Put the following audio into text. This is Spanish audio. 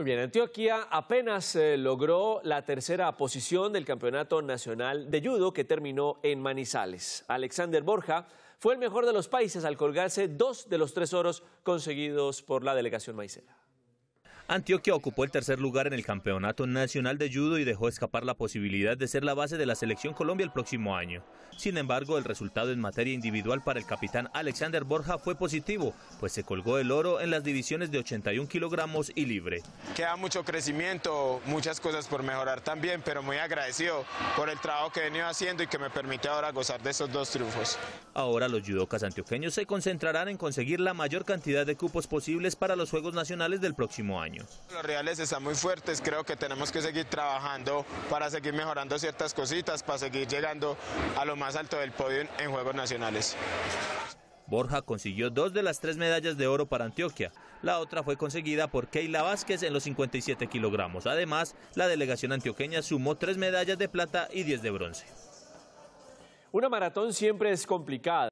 Muy bien, Antioquia apenas eh, logró la tercera posición del Campeonato Nacional de Judo que terminó en Manizales. Alexander Borja fue el mejor de los países al colgarse dos de los tres oros conseguidos por la delegación Maicela. Antioquia ocupó el tercer lugar en el Campeonato Nacional de Judo y dejó escapar la posibilidad de ser la base de la selección Colombia el próximo año. Sin embargo, el resultado en materia individual para el capitán Alexander Borja fue positivo, pues se colgó el oro en las divisiones de 81 kilogramos y libre. Queda mucho crecimiento, muchas cosas por mejorar también, pero muy agradecido por el trabajo que he venido haciendo y que me permite ahora gozar de esos dos triunfos. Ahora los judocas antioqueños se concentrarán en conseguir la mayor cantidad de cupos posibles para los Juegos Nacionales del próximo año. Los reales están muy fuertes, creo que tenemos que seguir trabajando para seguir mejorando ciertas cositas, para seguir llegando a lo más alto del podio en Juegos Nacionales. Borja consiguió dos de las tres medallas de oro para Antioquia. La otra fue conseguida por Keila Vázquez en los 57 kilogramos. Además, la delegación antioqueña sumó tres medallas de plata y diez de bronce. Una maratón siempre es complicada.